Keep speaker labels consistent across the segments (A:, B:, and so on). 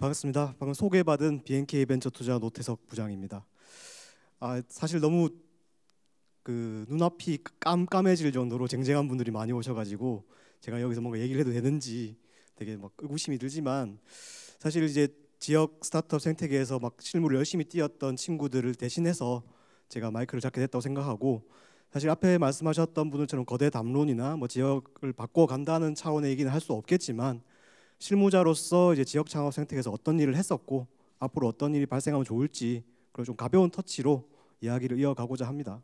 A: 반갑습니다. 방금 소개받은 BNK 벤처 투자 노태석 부장입니다. 아, 사실 너무 그 눈앞이 깜깜해질 정도로 쟁쟁한 분들이 많이 오셔가지고 제가 여기서 뭔가 얘기를 해도 되는지 되게 막 의구심이 들지만 사실 이제 지역 스타트업 생태계에서 막 실무를 열심히 뛰었던 친구들을 대신해서 제가 마이크를 잡게 됐다고 생각하고 사실 앞에 말씀하셨던 분들처럼 거대 담론이나 뭐 지역을 바꿔 간다는 차원의 얘기는 할 수 없겠지만 실무자로서 이제 지역 창업 생태에서 계 어떤 일을 했었고 앞으로 어떤 일이 발생하면 좋을지 그런 좀 가벼운 터치로 이야기를 이어가고자 합니다.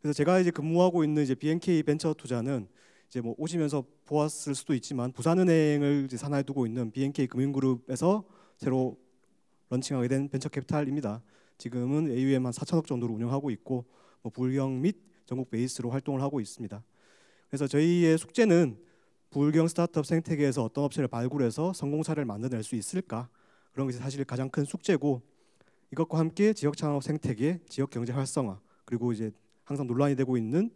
A: 그래서 제가 이제 근무하고 있는 이제 BNK 벤처 투자는 이제 뭐 오시면서 보았을 수도 있지만 부산은행을 이제 산하에 두고 있는 BNK 금융그룹에서 새로 런칭하게 된 벤처 캐피탈입니다. 지금은 AUM 한 4천억 정도로 운영하고 있고 뭐 불경 및 전국 베이스로 활동을 하고 있습니다. 그래서 저희의 숙제는 불경 스타트업 생태계에서 어떤 업체를 발굴해서 성공 사례를 만들어낼 수 있을까 그런 것이 사실 가장 큰 숙제고 이것과 함께 지역 창업 생태계, 지역 경제 활성화 그리고 이제 항상 논란이 되고 있는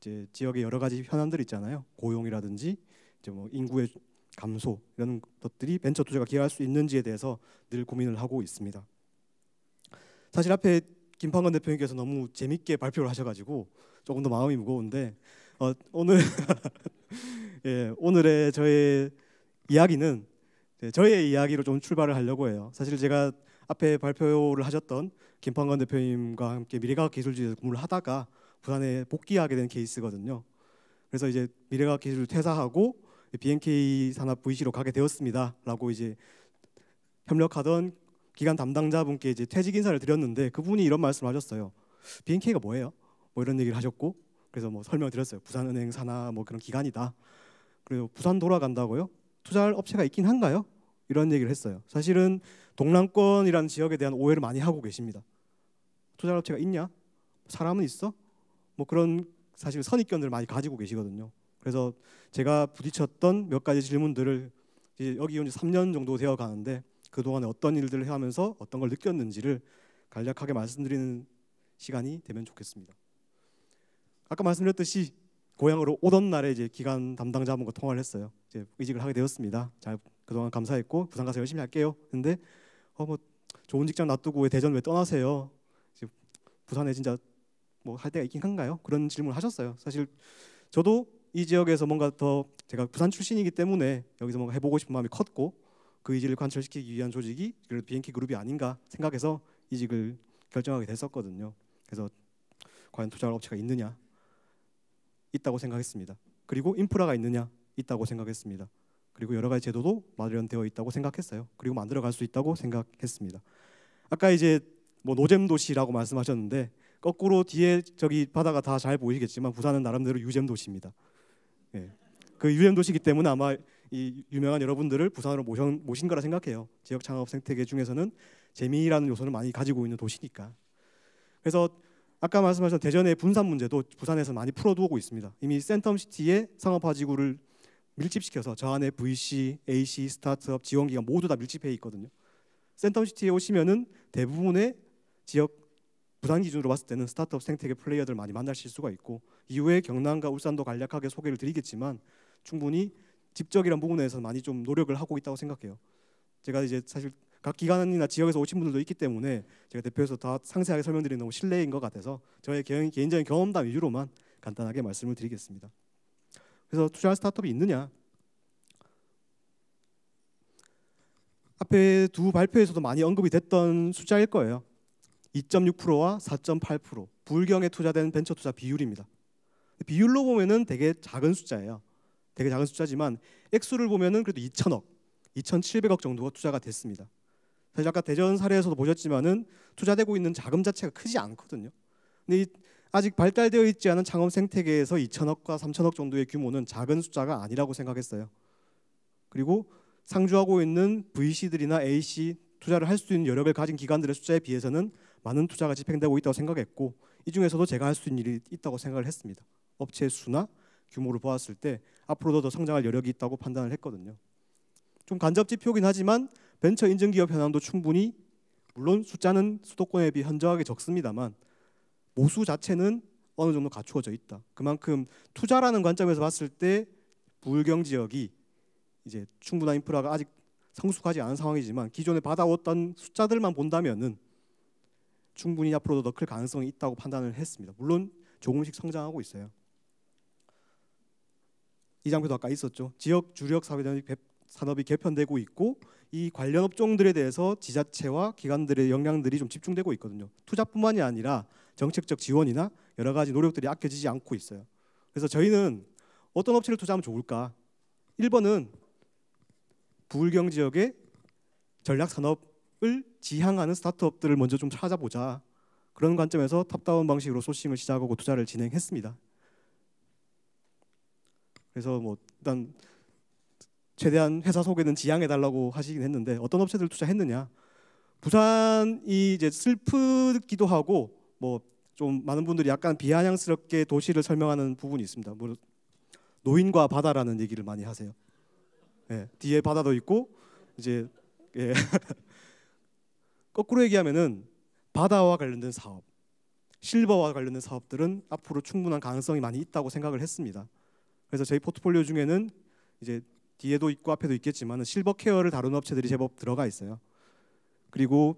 A: 이제 지역의 여러 가지 현안들 있잖아요 고용이라든지 이제 뭐 인구의 감소 이런 것들이 벤처 투자가 기여할 수 있는지에 대해서 늘 고민을 하고 있습니다. 사실 앞에 김판건 대표님께서 너무 재밌게 발표를 하셔가지고 조금 더 마음이 무거운데 어, 오늘 예, 오늘의 저의 이야기는 네, 저의 이야기로 좀 출발을 하려고 해요. 사실 제가 앞에 발표를 하셨던 김판관 대표님과 함께 미래과학 기술지에서 근무를 하다가 부산에 복귀하게 된 케이스거든요. 그래서 이제 미래과학 기술 퇴사하고 BNK 산업 VC로 가게 되었습니다라고 이제 협력하던 기관 담당자분께 이제 퇴직 인사를 드렸는데 그분이 이런 말씀을 하셨어요. BNK가 뭐예요? 뭐 이런 얘기를 하셨고 그래서 뭐 설명을 드렸어요. 부산은행 산하 뭐 그런 기관이다. 그리고 부산 돌아간다고요? 투자할 업체가 있긴 한가요? 이런 얘기를 했어요. 사실은 동남권이라는 지역에 대한 오해를 많이 하고 계십니다. 투자할 업체가 있냐? 사람은 있어? 뭐 그런 사실 선입견들을 많이 가지고 계시거든요. 그래서 제가 부딪혔던 몇 가지 질문들을 이제 여기 온 지 3년 정도 되어 가는데 그동안에 어떤 일들을 해 하면서 어떤 걸 느꼈는지를 간략하게 말씀드리는 시간이 되면 좋겠습니다. 아까 말씀드렸듯이 고향으로 오던 날에 이제 기간 담당자 분과 통화를 했어요. 이제 이직을 하게 되었습니다. 잘 그동안 감사했고 부산 가서 열심히 할게요. 근데 어 뭐 좋은 직장 놔두고 왜 대전 왜 떠나세요? 부산에 진짜 뭐 할데가 있긴 한가요? 그런 질문을 하셨어요. 사실 저도 이 지역에서 뭔가 더 제가 부산 출신이기 때문에 여기서 뭔가 해보고 싶은 마음이 컸고 그 이직을 관철시키기 위한 조직이 그래도 비행기 그룹이 아닌가 생각해서 이직을 결정하게 됐었거든요. 그래서 과연 투자할 업체가 있느냐 있다고 생각했습니다. 그리고 인프라가 있느냐 있다고 생각했습니다. 그리고 여러 가지 제도도 마련되어 있다고 생각했어요. 그리고 만들어 갈 수 있다고 생각했습니다. 아까 이제 뭐 노잼 도시라고 말씀하셨는데 거꾸로 뒤에 저기 바다가 다 잘 보이겠지만 부산은 나름대로 유잼 도시입니다. 예. 그 유잼 도시이기 때문에 아마 이 유명한 여러분들을 부산으로 모신, 모신 거라 생각해요. 지역 창업 생태계 중에서는 재미라는 요소를 많이 가지고 있는 도시니까. 그래서 아까 말씀하신 대전의 분산 문제도 부산에서 많이 풀어두고 있습니다. 이미 센텀시티의 상업화 지구를 밀집시켜서 저 안에 VC, AC, 스타트업, 지원기가 모두 다 밀집해 있거든요. 센텀시티에 오시면은 대부분의 지역 부산 기준으로 봤을 때는 스타트업 생태계 플레이어들 많이 만나실 수가 있고 이후에 경남과 울산도 간략하게 소개를 드리겠지만 충분히 집적이란 부분에서 많이 좀 노력을 하고 있다고 생각해요. 제가 이제 사실 각 기관이나 지역에서 오신 분들도 있기 때문에 제가 대표해서 다 상세하게 설명드리는 너무 실례인 것 같아서 저의 개인적인 경험담 위주로만 간단하게 말씀을 드리겠습니다. 그래서 투자할 스타트업이 있느냐? 앞에 두 발표에서도 많이 언급이 됐던 숫자일 거예요. 2.6%와 4.8% 불경에 투자된 벤처 투자 비율입니다. 비율로 보면은 되게 작은 숫자예요. 되게 작은 숫자지만 액수를 보면은 그래도 2천억, 2,700억 정도가 투자가 됐습니다. 사실 아까 대전 사례에서도 보셨지만은 투자되고 있는 자금 자체가 크지 않거든요. 근데 아직 발달되어 있지 않은 창업 생태계에서 2천억과 3천억 정도의 규모는 작은 숫자가 아니라고 생각했어요. 그리고 상주하고 있는 VC들이나 AC 투자를 할 수 있는 여력을 가진 기관들의 숫자에 비해서는 많은 투자가 집행되고 있다고 생각했고 이 중에서도 제가 할 수 있는 일이 있다고 생각을 했습니다. 업체 수나 규모를 보았을 때 앞으로도 더 성장할 여력이 있다고 판단을 했거든요. 좀 간접 지표긴 하지만 벤처 인증기업 현황도 충분히 물론 숫자는 수도권에 비해 현저하게 적습니다만 모수 자체는 어느 정도 갖추어져 있다. 그만큼 투자라는 관점에서 봤을 때 부울경 지역이 이제 충분한 인프라가 아직 성숙하지 않은 상황이지만 기존에 받아왔던 숫자들만 본다면은 충분히 앞으로도 더 클 가능성이 있다고 판단을 했습니다. 물론 조금씩 성장하고 있어요. 이 장표도 아까 있었죠. 지역 주력 산업이 개편되고 있고 이 관련 업종들에 대해서 지자체와 기관들의 역량들이 좀 집중되고 있거든요. 투자뿐만이 아니라 정책적 지원이나 여러 가지 노력들이 아껴지지 않고 있어요. 그래서 저희는 어떤 업체를 투자하면 좋을까? 1번은 부울경 지역의 전략 산업을 지향하는 스타트업들을 먼저 좀 찾아보자. 그런 관점에서 탑다운 방식으로 소싱을 시작하고 투자를 진행했습니다. 그래서 뭐 일단 최대한 회사 소개는 지양해달라고 하시긴 했는데 어떤 업체들 투자했느냐? 부산이 이제 슬프기도 하고 뭐 좀 많은 분들이 약간 비아냥스럽게 도시를 설명하는 부분이 있습니다. 뭐 노인과 바다라는 얘기를 많이 하세요. 예, 뒤에 바다도 있고 이제 예. 거꾸로 얘기하면은 바다와 관련된 사업, 실버와 관련된 사업들은 앞으로 충분한 가능성이 많이 있다고 생각을 했습니다. 그래서 저희 포트폴리오 중에는 이제 뒤에도 있고 앞에도 있겠지만 실버 케어를 다루는 업체들이 제법 들어가 있어요. 그리고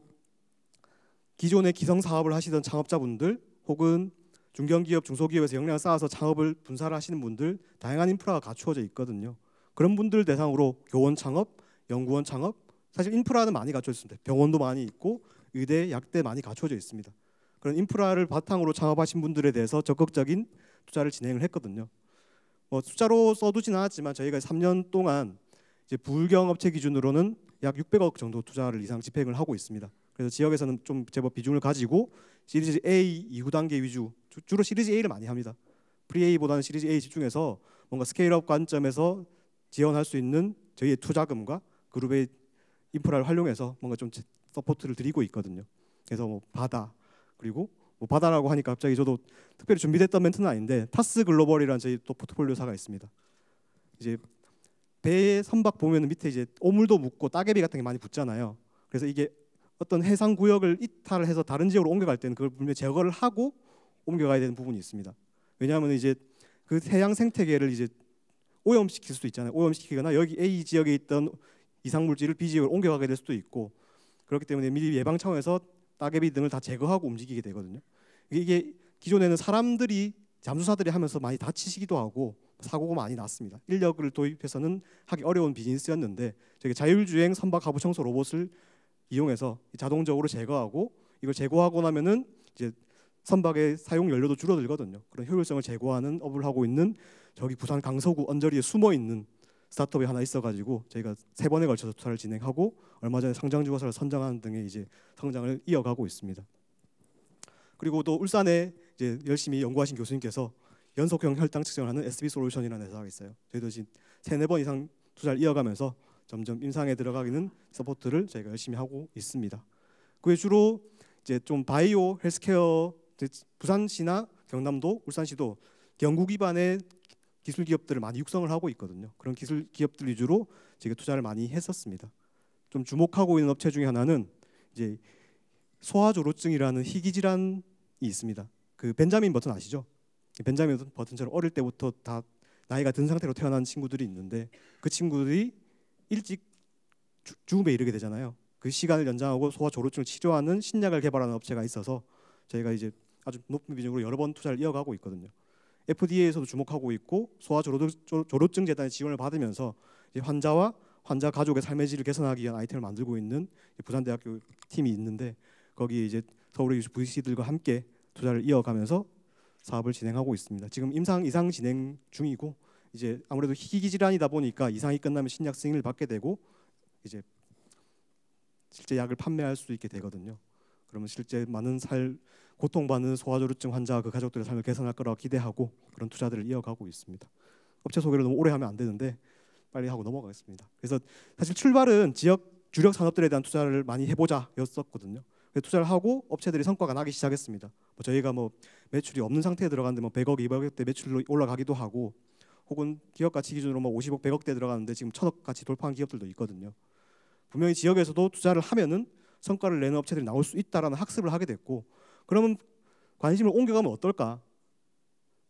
A: 기존의 기성 사업을 하시던 창업자분들 혹은 중견기업, 중소기업에서 역량을 쌓아서 창업을 분사를 하시는 분들 다양한 인프라가 갖추어져 있거든요. 그런 분들 대상으로 교원 창업, 연구원 창업 사실 인프라는 많이 갖춰져 있습니다. 병원도 많이 있고 의대, 약대 많이 갖춰져 있습니다. 그런 인프라를 바탕으로 창업하신 분들에 대해서 적극적인 투자를 진행을 했거든요. 뭐 숫자로 써두진 않았지만 저희가 3년 동안 이제 불경업체 기준으로는 약 600억 정도 투자를 이상 집행을 하고 있습니다. 그래서 지역에서는 좀 제법 비중을 가지고 시리즈 A 이후 단계 위주 주로 시리즈 A를 많이 합니다. 프리 A보다는 시리즈 A 집중해서 뭔가 스케일업 관점에서 지원할 수 있는 저희의 투자금과 그룹의 인프라를 활용해서 뭔가 좀 서포트를 드리고 있거든요. 그래서 뭐 바다 그리고 뭐 바다라고 하니까 갑자기 저도 특별히 준비됐던 멘트는 아닌데 타스 글로벌이라는 저희 또 포트폴리오사가 있습니다. 이제 배 선박 보면 밑에 이제 오물도 묻고 따개비 같은 게 많이 붙잖아요. 그래서 이게 어떤 해상 구역을 이탈해서 을 다른 지역으로 옮겨갈 때는 그걸 분명히 제거를 하고 옮겨가야 되는 부분이 있습니다. 왜냐하면 이제 그 해양 생태계를 이제 오염시킬 수도 있잖아요. 오염시키거나 여기 A 지역에 있던 이상 물질을 B 지역으로 옮겨가게 될 수도 있고 그렇기 때문에 미리 예방 차원에서 따개비 등을 다 제거하고 움직이게 되거든요. 이게 기존에는 사람들이 잠수사들이 하면서 많이 다치시기도 하고 사고가 많이 났습니다. 인력을 도입해서는 하기 어려운 비즈니스였는데 저희 자율주행 선박 하부 청소 로봇을 이용해서 자동적으로 제거하고 이걸 제거하고 나면은 이제 선박의 사용 연료도 줄어들거든요. 그런 효율성을 제고하는 업을 하고 있는 저기 부산 강서구 언저리에 숨어 있는 스타트업이 하나 있어가지고 저희가 세 번에 걸쳐서 투자를 진행하고 얼마 전에 상장 주거사를 선정하는 등의 이제 성장을 이어가고 있습니다. 그리고 또 울산에 이제 열심히 연구하신 교수님께서 연속형 혈당 측정 하는 SB 솔루션이라는 회사가 있어요. 저희도 지금 세네 번 이상 투자를 이어가면서 점점 임상에 들어가기는 서포트를 저희가 열심히 하고 있습니다. 그게 주로 이제 좀 바이오 헬스케어 부산시나 경남도 울산시도 연구 기반의 기술 기업들을 많이 육성을 하고 있거든요. 그런 기술 기업들 위주로 제가 투자를 많이 했었습니다. 좀 주목하고 있는 업체 중에 하나는 이제 소아조로증이라는 희귀 질환이 있습니다. 그 벤자민 버튼 아시죠? 벤자민 버튼처럼 어릴 때부터 다 나이가 든 상태로 태어난 친구들이 있는데 그 친구들이 일찍 죽음에 이르게 되잖아요. 그 시간을 연장하고 소아조로증을 치료하는 신약을 개발하는 업체가 있어서 저희가 이제 아주 높은 비중으로 여러 번 투자를 이어가고 있거든요. FDA에서도 주목하고 있고 소아조로증 재단의 지원을 받으면서 환자와 환자 가족의 삶의 질을 개선하기 위한 아이템을 만들고 있는 부산대학교 팀이 있는데 거기에 이제 서울의 VC들과 함께 투자를 이어가면서 사업을 진행하고 있습니다. 지금 임상 이상 진행 중이고 이제 아무래도 희귀 질환이다 보니까 이상이 끝나면 신약 승인을 받게 되고 이제 실제 약을 판매할 수 있게 되거든요. 그러면 실제 많은 살 고통받는 소아조류증 환자 그 가족들의 삶을 개선할 거라고 기대하고 그런 투자들을 이어가고 있습니다. 업체 소개를 너무 오래 하면 안 되는데 빨리 하고 넘어가겠습니다. 그래서 사실 출발은 지역 주력 산업들에 대한 투자를 많이 해보자였었거든요. 투자를 하고 업체들이 성과가 나기 시작했습니다. 뭐 저희가 뭐 매출이 없는 상태에 들어갔는데 뭐 100억, 200억대 매출로 올라가기도 하고 혹은 기업 가치 기준으로 뭐 50억, 100억대 들어가는데 지금 1000억 가치 돌파한 기업들도 있거든요. 분명히 지역에서도 투자를 하면은 성과를 내는 업체들이 나올 수 있다라는 학습을 하게 됐고 그러면 관심을 옮겨가면 어떨까?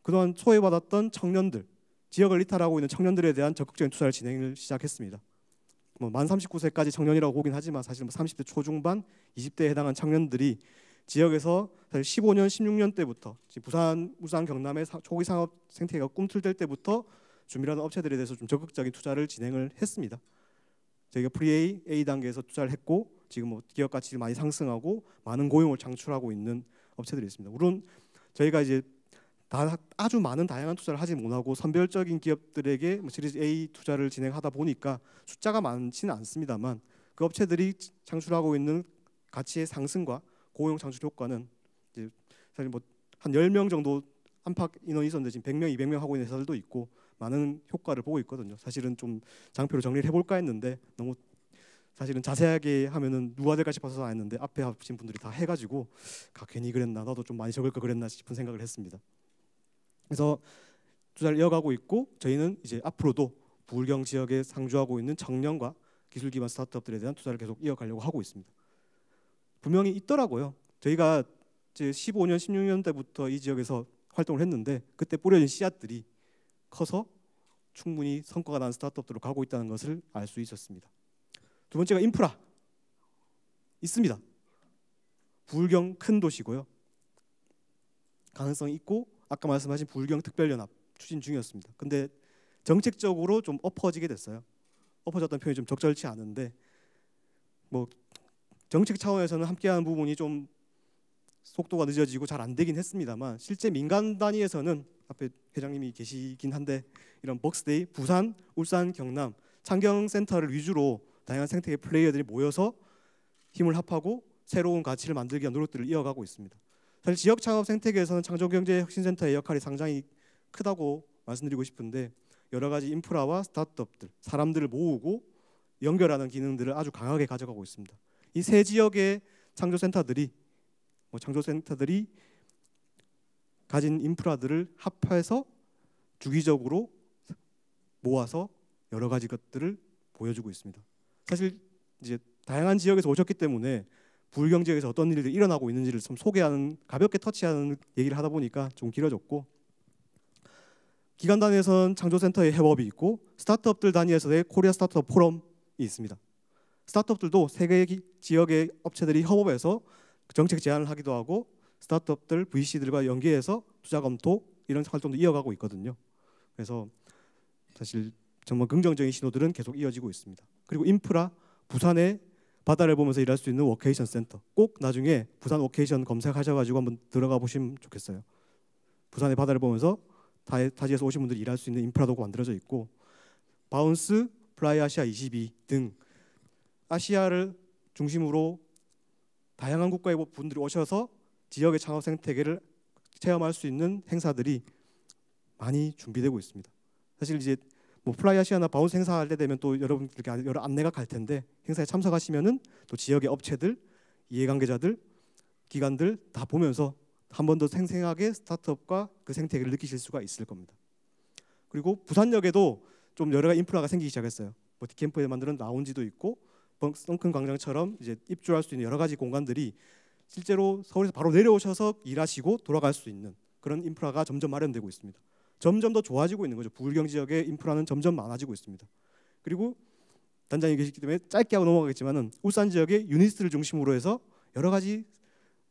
A: 그동안 소외받았던 청년들, 지역을 이탈하고 있는 청년들에 대한 적극적인 투자를 진행을 시작했습니다. 뭐만 39세까지 청년이라고 보긴 하지만 사실 뭐 30대 초중반, 20대에 해당한 청년들이 지역에서 사실 15년, 16년 때부터 부산, 울산, 경남의 초기 상업 생태계가 꿈틀댈 때부터 준비하는 업체들에 대해서 좀 적극적인 투자를 진행을 했습니다. 저희가 프리A A 단계에서 투자를 했고 지금 뭐 기업 가치 많이 상승하고 많은 고용을 창출하고 있는 업체들이 있습니다. 물론 저희가 이제 다 아주 많은 다양한 투자를 하지 못하고 선별적인 기업들에게 뭐 시리즈 A 투자를 진행하다 보니까 숫자가 많지는 않습니다만 그 업체들이 창출하고 있는 가치의 상승과 고용 창출 효과는 이제 사실 뭐한 10명 정도 안팎 인원이 있었는데 지금 100명, 200명 하고 있는 회사들도 있고 많은 효과를 보고 있거든요. 사실은 좀 장표로 정리를 해볼까 했는데 너무 사실은 자세하게 하면은 누가 될까 싶어서 안 했는데 앞에 하신 분들이 다 해가지고 가 아, 괜히 그랬나 나도 좀 많이 적을 걸 그랬나 싶은 생각을 했습니다. 그래서 투자를 이어가고 있고 저희는 이제 앞으로도 부울경 지역에 상주하고 있는 청년과 기술 기반 스타트업들에 대한 투자를 계속 이어가려고 하고 있습니다. 분명히 있더라고요. 저희가 이제 15년, 16년 때부터 이 지역에서 활동을 했는데 그때 뿌려진 씨앗들이 커서 충분히 성과가 난 스타트업들로 가고 있다는 것을 알 수 있었습니다. 두 번째가 인프라 있습니다. 불경 큰 도시고요. 가능성 있고 아까 말씀하신 불경 특별연합 추진 중이었습니다. 근데 정책적으로 좀 엎어지게 됐어요. 엎어졌다 표현이 좀 적절치 않은데 뭐 정책 차원에서는 함께하는 부분이 좀 속도가 늦어지고 잘 안 되긴 했습니다만 실제 민간 단위에서는 앞에 회장님이 계시긴 한데 이런 벅스데이 부산, 울산, 경남 창경센터를 위주로 다양한 생태계 플레이어들이 모여서 힘을 합하고 새로운 가치를 만들기 위한 노력들을 이어가고 있습니다. 사실 지역 창업 생태계에서는 창조경제혁신센터의 역할이 상당히 크다고 말씀드리고 싶은데 여러 가지 인프라와 스타트업들, 사람들을 모으고 연결하는 기능들을 아주 강하게 가져가고 있습니다. 이 세 지역의 창조센터들이 뭐 창조센터들이 가진 인프라들을 합해서 주기적으로 모아서 여러 가지 것들을 보여주고 있습니다. 사실 이제 다양한 지역에서 오셨기 때문에 불경 지역에서 어떤 일들이 일어나고 있는지를 좀 소개하는 가볍게 터치하는 얘기를 하다 보니까 좀 길어졌고 기관 단위에서는 창조센터의 해법이 있고 스타트업들 단위에서의 코리아 스타트업 포럼이 있습니다. 스타트업들도 세계 지역의 업체들이 협업해서 정책 제안을 하기도 하고 스타트업들 VC들과 연계해서 투자 검토 이런 활동도 이어가고 있거든요. 그래서 사실 정말 긍정적인 신호들은 계속 이어지고 있습니다. 그리고 인프라 부산의 바다를 보면서 일할 수 있는 워케이션 센터 꼭 나중에 부산 워케이션 검색하셔가지고 한번 들어가 보시면 좋겠어요. 부산의 바다를 보면서 타지에서 오신 분들이 일할 수 있는 인프라도 만들어져 있고 바운스, 플라이 아시아 22 등 아시아를 중심으로 다양한 국가의 분들이 오셔서 지역의 창업 생태계를 체험할 수 있는 행사들이 많이 준비되고 있습니다. 사실 이제 뭐 플라이아시아나 바운스 행사할 때 되면 또 여러분들께 아, 여러 안내가 갈 텐데 행사에 참석하시면은 또 지역의 업체들, 이해관계자들, 기관들 다 보면서 한 번 더 생생하게 스타트업과 그 생태계를 느끼실 수가 있을 겁니다. 그리고 부산역에도 좀 여러 가지 인프라가 생기기 시작했어요. 뭐 디캠프에 만드는 라운지도 있고 썬큰 광장처럼 이제 입주할 수 있는 여러 가지 공간들이 실제로 서울에서 바로 내려오셔서 일하시고 돌아갈 수 있는 그런 인프라가 점점 마련되고 있습니다. 점점 더 좋아지고 있는 거죠. 부울경 지역의 인프라는 점점 많아지고 있습니다. 그리고 단장이 계시기 때문에 짧게 하고 넘어가겠지만은 울산 지역의 유니스트를 중심으로 해서 여러 가지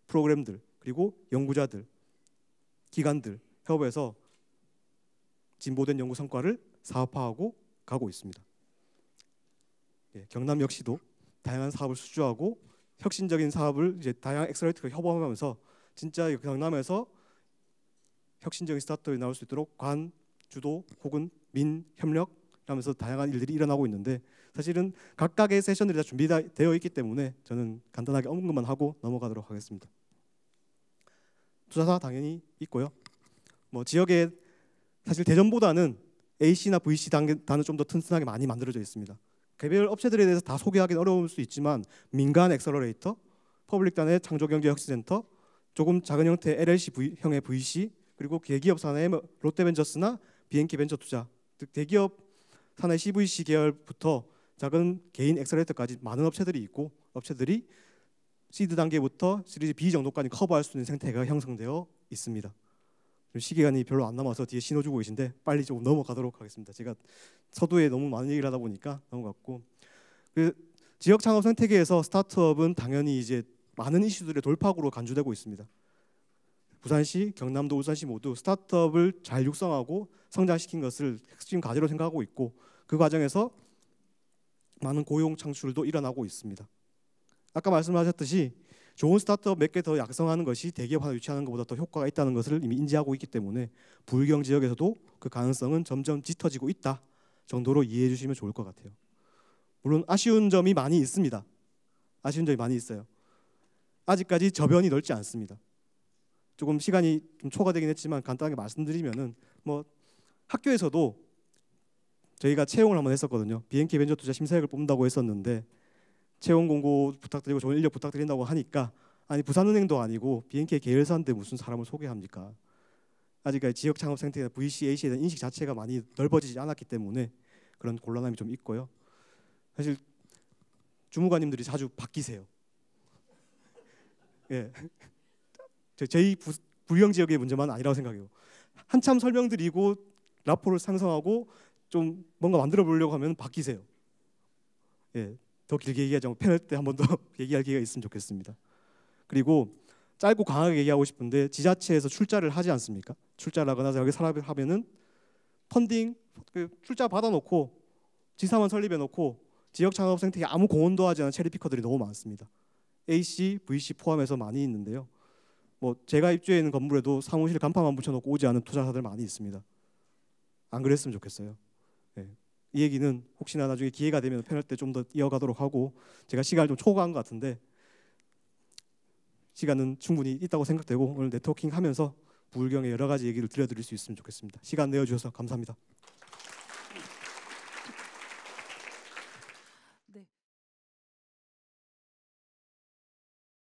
A: 프로그램들 그리고 연구자들 기관들 협업해서 진보된 연구 성과를 사업화하고 가고 있습니다. 예, 경남 역시도 다양한 사업을 수주하고 혁신적인 사업을 이제 다양한 엑셀레이터가 협업하면서 진짜 경남에서 혁신적인 스타트업이 나올 수 있도록 관, 주도 혹은 민, 협력 하면서 다양한 일들이 일어나고 있는데 사실은 각각의 세션들이 다 준비되어 있기 때문에 저는 간단하게 언급만 하고 넘어가도록 하겠습니다. 투자사 당연히 있고요. 뭐 지역에 사실 대전보다는 AC나 VC 단은 좀 더 튼튼하게 많이 만들어져 있습니다. 개별 업체들에 대해서 다 소개하기는 어려울 수 있지만 민간 엑셀러레이터, 퍼블릭단의 창조경제혁신센터, 조금 작은 형태의 LLC형의 VC, 그리고 대기업 산하의 뭐 롯데벤처스나 비 n k 벤처 투자, 즉 대기업 산하의 CVC 계열부터 작은 개인 엑셀레이터까지 많은 업체들이 있고 업체들이 시드 단계부터 시리즈 B 정도까지 커버할 수 있는 생태가 형성되어 있습니다. 시기간이 별로 안 남아서 뒤에 신호 주고 계신데 빨리 조금 넘어가도록 하겠습니다. 제가 서두에 너무 많은 얘기를 하다 보니까 넘어갔고 그 지역 창업 생태계에서 스타트업은 당연히 이제 많은 이슈들의 돌파구로 간주되고 있습니다. 부산시, 경남도, 울산시 모두 스타트업을 잘 육성하고 성장시킨 것을 핵심 과제로 생각하고 있고 그 과정에서 많은 고용 창출도 일어나고 있습니다. 아까 말씀하셨듯이 좋은 스타트업 몇 개 더 약성하는 것이 대기업 하나 유치하는 것보다 더 효과가 있다는 것을 이미 인지하고 있기 때문에 불경 지역에서도 그 가능성은 점점 짙어지고 있다 정도로 이해해 주시면 좋을 것 같아요. 물론 아쉬운 점이 많이 있습니다. 아쉬운 점이 많이 있어요. 아직까지 저변이 넓지 않습니다. 조금 시간이 좀 초과되긴 했지만 간단하게 말씀드리면은 뭐 학교에서도 저희가 채용을 한번 했었거든요. BNK 벤처 투자 심사역을 뽑는다고 했었는데 채용 공고 부탁드리고 좋은 인력 부탁드린다고 하니까 아니 부산은행도 아니고 BNK 계열사인데 무슨 사람을 소개합니까? 아직까지 지역 창업 생태계 VCAC에 대한 인식 자체가 많이 넓어지지 않았기 때문에 그런 곤란함이 좀 있고요. 사실 주무관님들이 자주 바뀌세요. 예. 제2불경 지역의 문제만 아니라고 생각해요. 한참 설명드리고 라포를 상성하고 좀 뭔가 만들어 보려고 하면 바뀌세요. 예, 더 길게 얘기하지 않 패널 때 한 번 더 얘기할 기회가 있으면 좋겠습니다. 그리고 짧고 강하게 얘기하고 싶은데 지자체에서 출자를 하지 않습니까? 출자를 거나 여기 사업을 하면은 펀딩 그 출자 받아놓고 지사만 설립해놓고 지역 창업 생태계 아무 공헌도 하지 않은 체리피커들이 너무 많습니다. AC, VC 포함해서 많이 있는데요. 뭐 제가 입주해 있는 건물에도 사무실 간판만 붙여놓고 오지 않은 투자사들 많이 있습니다. 안 그랬으면 좋겠어요. 네. 이 얘기는 혹시나 나중에 기회가 되면 편할 때 좀 더 이어가도록 하고 제가 시간을 좀 초과한 것 같은데 시간은 충분히 있다고 생각되고 오늘 네트워킹 하면서 부경의 여러 가지 얘기를 들려드릴 수 있으면 좋겠습니다. 시간 내어주셔서 감사합니다.